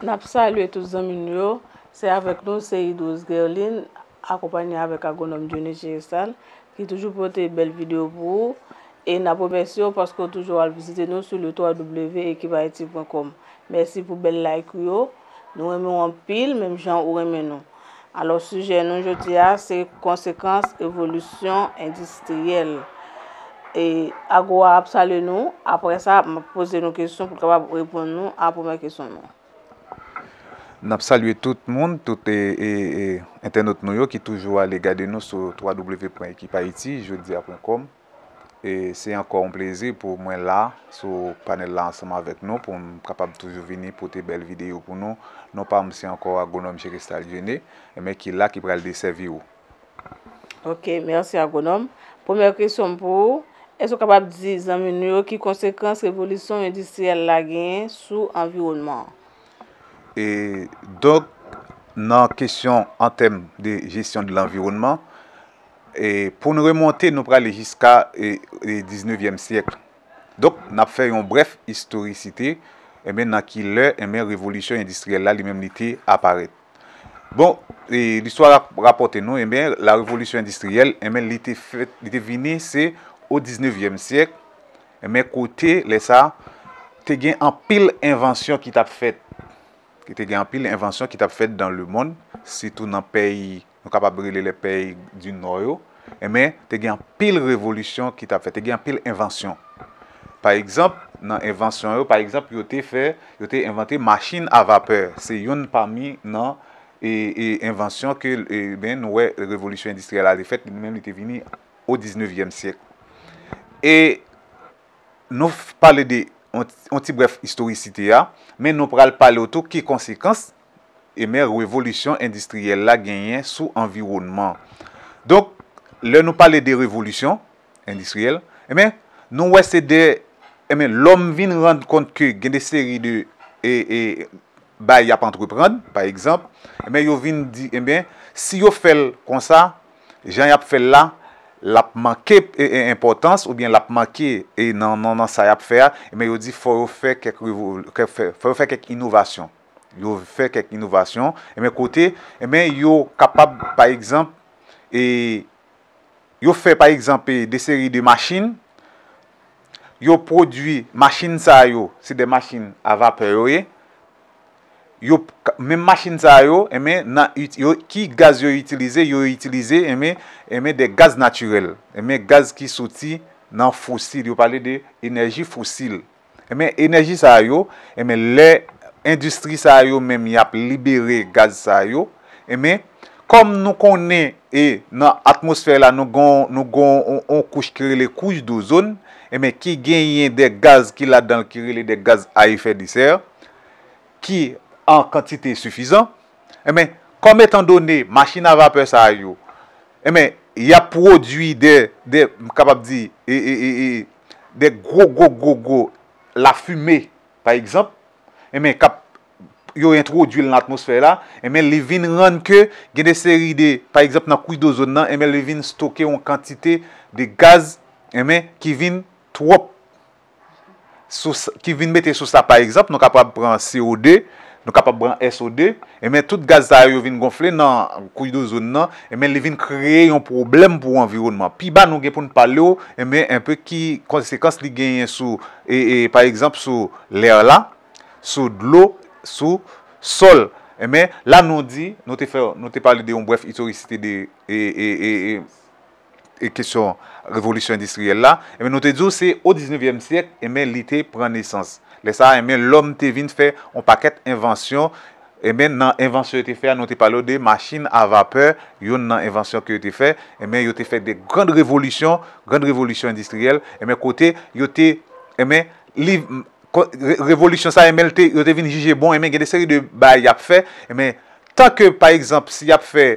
Napsalou etouz zamin yo, se avek nou Seyidouz Gerlin akopanyan avek agonom Jounet Chirisal ki toujou pote bel video pou. E napomen syo paske toujou alvizite nou sou le toa w ekibayeti.com. Mersi pou bel like yo, nou remen wampil, menm jan ou remen nou. Alo suje nou jote ya, se konsekans evolusyon endistriel. E agon ap salen nou, apre sa ap mwen pose nou kesyon pou kapap repon nou ap pomen kesyon nou. N ap salwe tout moun, tout e, e, e internet nou yo ki toujou ale gade nou sou www.ekipaiti.com E se ankon plese pou mwen la sou panel la ansama avet nou pou m kapab toujou vini pou te bel videyo pou nou Non pa mse ankon agonom Chekistal Djené, men ki la ki pral de sevi ou Ok, men anse agonom Pou mwen kresyon pou, e sou kapab di zanmen nou yo ki konsekans revolisyon endisyel la gen sou environman E donk nan kesyon an tem de jesyon de l'environman e pou nou remonte nou prale jiska 19e siyek donk nap fè yon bref historikite nan ki lè e revolution industriel la li menm li te aparet bon, l'histoire rapote nou, la revolution industriel li te vini se o 19e siyek menm kote le sa te gen an pil invensyon ki tap fèt te gen apil invensyon ki tap fet dan le moun, sitou nan peyi, nou kapabri le peyi di nou yo, e men, te gen apil revolisyon ki tap fet, te gen apil invensyon. Par ekzamp, nan invensyon yo, par ekzamp, yo te fè, yo te inventè machine a vapeur, se yon pami nan, e, e invensyon ke, e men, nou we, revolisyon industriel, a de fet, nou men, yo te vini o 19e siyek. E, nou palede, On ti bref, historisite ya, men nou pral pale oto ki konsekans, eme, revolutyon endistriyel la genyen sou environman. Donk, lè nou pale de revolutyon endistriyel, eme, nou wè se de, eme, lòm vin rande kont ke genye seri de, e, e, ba yap antreprend, pa ekzamp, eme, yo vin di, eme, si yo fel konsa, jan yap fel la, l ap manke e, e importans ou bien l ap manke e nan sa yap fè a, eme yo di fò yo fè kèk inovasyon. Yo fè kèk inovasyon, eme kote, eme yo kapab, par ekzamp, e, yo fè par ekzamp de seri de machin, yo prodwi, machin sa yo, se de machin avapè yoye, yop, men machin sa yo, eme, nan, ki gaz yo itilize, yo itilize, eme, eme, de gaz naturel, eme, gaz ki soti nan fousil, yo pale de enerji fousil, eme, enerji sa yo, eme, le industri sa yo, men mi ap libere gaz sa yo, eme, kom nou konen e nan atmosfè la nou gon, nou gon, on kouch kirele kouch do zon, eme, ki genye de gaz ki la dan kirele de gaz a yi fè di ser, ki an kantite sufizan, e men, kom etan doni, machina vape sa yo, e men, ya prodwi de, de, m kapap di, e, e, e, e, de gro, gro, gro, gro, la fume, pa ekzamp, e men, kap, yo yon tro d'youl nan atmosfè la, e men, li vin ran ke, gen de seri de, pa ekzamp, nan kouy dozon nan, e eh men, li vin stoke yon kantite, de gaz, e eh men, ki vin, trop, sou, ki vin mette sou sa, pa ekzamp, non kapap pran CO2, nou kapap bran SOD, eme tout gaz zay yo vin gonfle nan kouj do zoun nan, eme li vin kreye yon problem pou envirounman. Pi ba nou genpoun pale yo, eme enpe ki konsekans li genyen sou, e, e par ekzamp sou lèr la, sou dlou, sou sol. Eme, la nou di, nou te pali de yon bref itorikite de, e, e, e, e, e kesyon revolusyon industriel la, eme nou te di ou se, ou 19e siyek, eme li te pran nesans. Lè sa, eh lòm te vin fè yon pakèt invensyon, eh nan invensyon yon te fè, anon te palo de, machin a vapeur, yon nan invensyon ki yon te fè, eh yon te fè de grand revolutyon, grand revolutyon industriel, yon te, yon te, revolutyon sa, yon te vin jijé bon, yon te vin jijé bon, yon te fè, tan ke, par exemple, si yon te fè,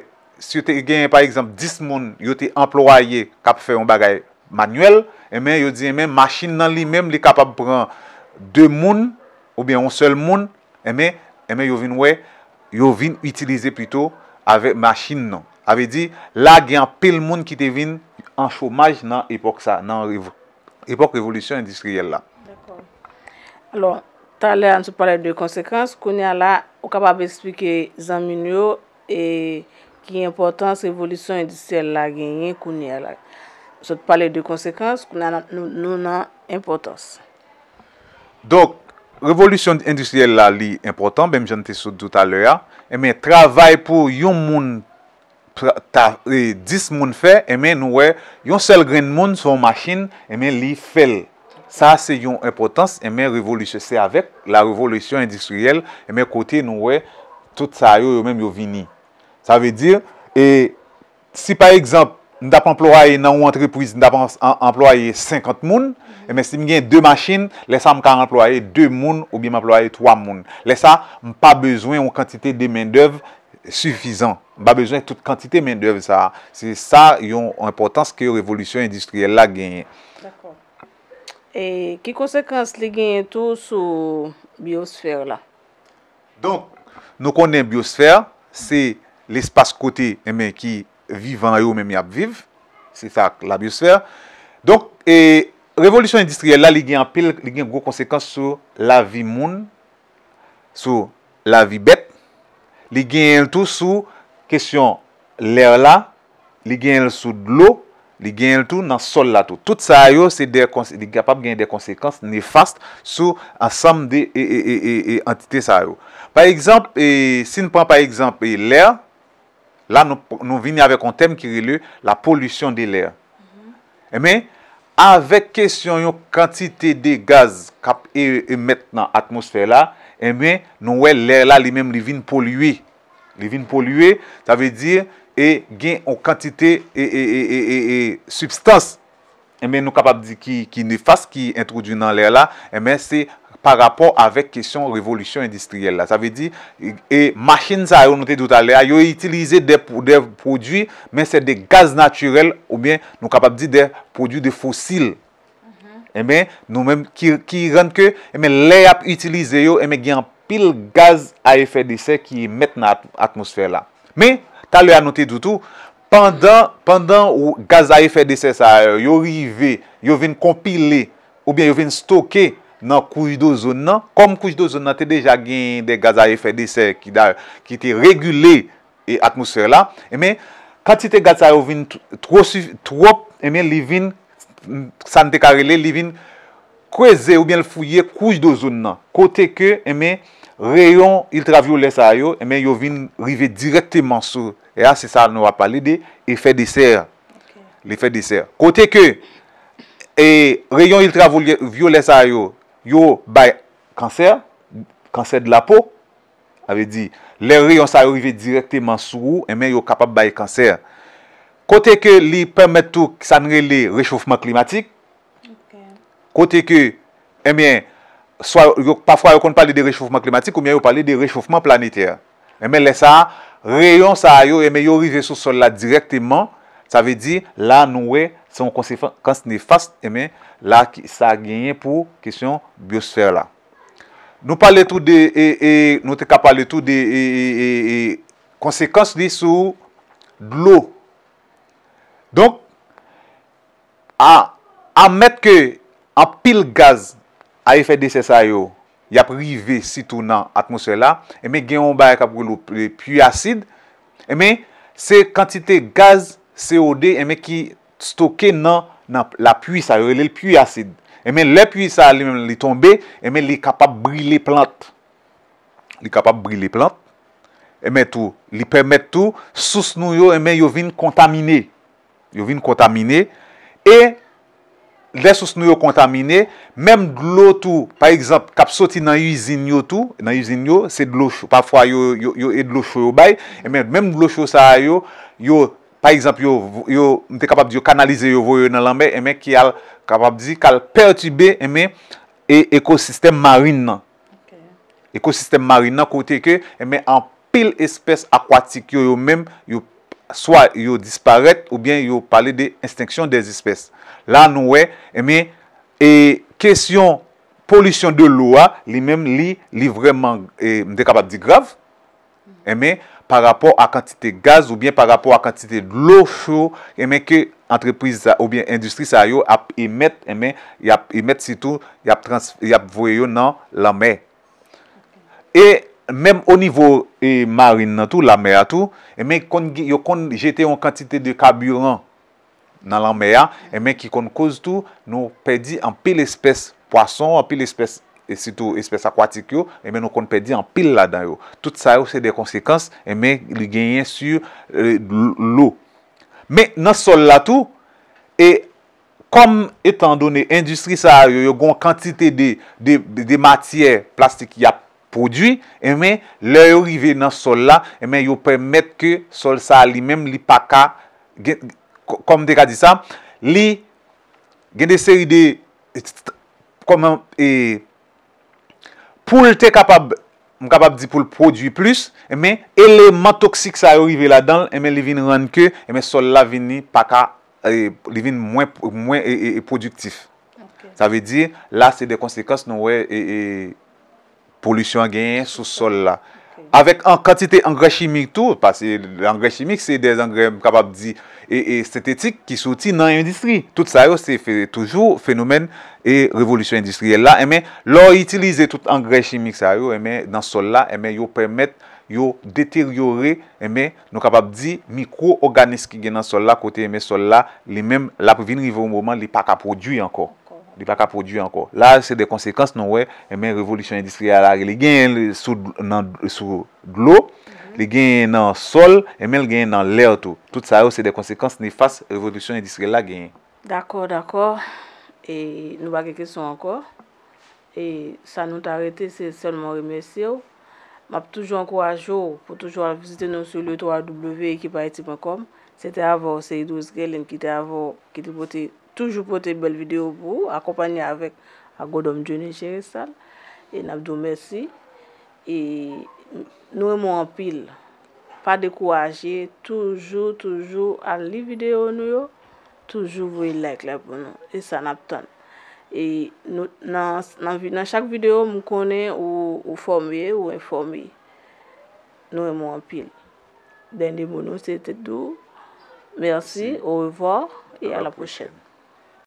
si yon te gen, par exemple, dis moun yon te emploayé, kap fè yon bagay manuel, yon te fè, machin nan li menm li kapap pran, De moun ou bien ou sel moun, eme yo vin we, yo vin itilize plito ave machin nan. Ave di, la gen pel moun ki te vin an chomaj nan epok sa, nan epok revolutyon industriel la. Dekon. Alors, ta le an sou pale de konsekans, koun ya la, ou kapab esplike zanmin yo, ki importans revolutyon industriel la gen, gen koun ya la. Sot pale de konsekans, koun ya nan nou nan importans. Dok, revolution industriel la li impotant, bem jante sou dout aloya, eme, eh travay pou yon moun eh, dis moun fe, eme, nou we, yon sel gren moun sou machin, eme, eh li fel. Sa se yon impotans, eme, revolusyon, se avek, la revolusyon industriel, eme, kote nou we, tout sa yo yo men yo vini. Sa ve dir, e si pa egzamp, nou da pa emploaye nan ou antreprise, nou da pa emploaye 50 moun, mhm. e eh men si m genye 2 machin, lesa m ka emploaye 2 moun, ou bi m emploaye 3 moun. Lesa, m pa bezwen ou kantite de men d'oeuvre sufizan. M pa bezwen tout kantite men d'oeuvre sa. Se sa yon importans ki yo revolution industriel la genye. D'akon. E ki konsekans li genye tout sou biosfer la? Donk, nou konen biosfer, se l'espas kote e eh men ki vivan yo men mi ap viv. Se sa ak la biosfer. Donk, revolution industriel la li gen apil, li gen gwo konsekans sou la vi moun, sou la vi bet, li gen l tou sou kesyon lèr la, li gen l sou lò, li gen l tou nan sol la tou. Tout sa yo, se de kapab gen de konsekans nefast sou ansam de entite sa yo. Par ekzamp, si nou pran par ekzamp lèr, La nou vini ave kon tem ki rile la polusyon de lè. Emen, mm-hmm. avèk kesyon yon kantite de gaz kap emet nan atmosfè la, emen, nou wè lè la li menm li vin poluyi. Li vin poluyi, ta vè dir, e gen yon kantite e substans. Emen, nou kap ap di ki nefas ki introdwi nan lè la, emen, se... pa rapor avek kesyon revolutyon endistriyel la. Sa ve di, e, machin sa yo note dout ale, a yo itilize de prodwi, men se de gaz naturel, ou ben nou kapap di de prodwi de fosil. Emen, nou men ki rent ke, emen le ap itilize yo, emen gen pil gaz AFDC ki met nan atmosfèr la. Men, ta le anote dout ou, pandan ou gaz AFDC sa, yo rive, yo ven kompile, ou ben yo ven stoke, nan kouj do zoun nan, kom kouj do zoun nan, te deja gen de gaza efe de ser, ki te regule, e atmosfer la, e men, katite gaza yo vin, trop, e men, li vin, sante karele, li vin, kweze ou bien fouye, kouj do zoun nan, kote ke, e men, reyon il travi ou lesa yo, e men, yo vin rive direkte man sou, e a, se sa nou a pali de, efe de ser, li fe de ser, kote ke, e, reyon il travi ou lesa yo, e, yo bay kanser, kanser de la pou, ave di, le reyon sa yo rive direktyman sou ou, eme yo kapap bay kanser. Kote ke li pemet tou sanre li rechoufman klimatik, kote ke, eme, soya yo, pafwa yo kon pale de rechoufman klimatik, ou mwen yo pale de rechoufman planeter. Eme, le sa, reyon sa yo, eme yo rive sou sol la direktyman, sa ve di, la noue rechoufman. son konsekans nefast, eh la sa genye pou kisyon biosfer la. Nou pale tout de, nou te ka pale tout de, konsekans li sou dlou. Donk, a met ke eh a pil eh gaz a efè desesa yo, yap rive sitou nan atmosfè la, eme genyon baye kap goulou pi asid, se kantite gaz CO2 eme ki stoke nan la pui sa yo, le pui asid. Emen, le pui sa yo li tombe, emen, li kapap brile plant. Li kapap brile plant. Emen, tou, li pemet tou, souse nou yo, emen, yo vin kontamine. Yo vin kontamine. E, le souse nou yo kontamine, mem glou tou, par exemple, kap soti nan yuzin yo tou, nan yuzin yo, se glou chou, pafwa yo e glou chou yo bay, emen, mem glou chou sa yo, yo, Par exemple, yo, yo, mte kapap di yo kanalize yo vo yo nan lambe, eme, ki al kapap di, ki al pertube, eme, e ekosistem marin nan. Ekosistem marin nan kote ke, eme, an pil espès akwatik yo yo men, yo, soya yo disparète ou bien yo pale de insteksyon des espès. Lan nou we, eme, e, kesyon polisyon de lua, li men, li, li vreman, e, mte kapap di grav, eme, pa rapor a kantite gaz ou byen pa rapor a kantite lo chou, eme ke entreprise ou byen industri sa yo ap imet, eme, y ap imet si tou, y ap vweyo nan la me. E, mem o nivou marine nan tou, la me a tou, eme, yo kon jete yon kantite de kaburant nan la me a, eme, ki kon koz tou, nou pedi anpe l'espèse poason, anpe l'espèse ame. espes akwatik yo, eme eh nou kon pedi an pil la dan yo. Tout sa yo se de konsekans, eme li genyen sur euh, l'o. Me nan sol la tou, e kom etan donen industri sa yo yo gon kantite de matyer plastik ya prodwi, eh le yo rive nan eh sol la, eme yo premet ke sol sa li mem li paka, kom de ka di sa, li gen de seri de plastik pou l te kapab, m kapab di pou l prodwi plus, eme, eleman toksik sa yorive la dan, eme, li vin rande ke, eme, sol la vini, paka, e, li vin mwen, mwen, e, e, e, produktif. Sa ve di, la se de konsekans nou we, e, e, polusyon genye sou sol la. Avèk an kantite angre chimik tou, pasi l'angre chimik se de zangre mkabab di e, e estetetik ki souti nan indistri. Tout sa yo se fè toujou fenomen e revolusyon indistriye la. Eme, lor itilize tout angre chimik sa yo, eme, nan sol la, eme, yo pèmet yo deteryore, eme, nou kapab di mikro-organist ki gen nan sol la, kote, eme, sol la, li mèm, la pou vinri voun mouman, li pa ka prodwi anko. il n'y pas produit encore. Là, c'est des conséquences, non, ouais. Et eh même révolution industrielle, il y a sous, sous l'eau, mhm. les gains dans le sol, et eh même dans l'air tout. Tout ça, c'est des conséquences néfastes, révolution industrielle, a D'accord, d'accord. Et nous avons des questions encore. Et ça nous a arrêté, c'est seulement remercier. Je toujours encouragé pour toujours visiter nos sur le C'était avant, c'est 12 qui était avant, qui était Toujou pote bel video pou. Akopanya avek a godom jouni jere sal. E nabdou mersi. E nou e moun apil. Pa de kou aje. Toujou, toujou. An li video nou yo. Toujou vou yi like la pou nou. E sa nabdoun. E nan chak video moun kone ou formye ou informye. Nou e moun apil. Dende moun nou se te dou. Mersi. Ou evo. E ala pochel.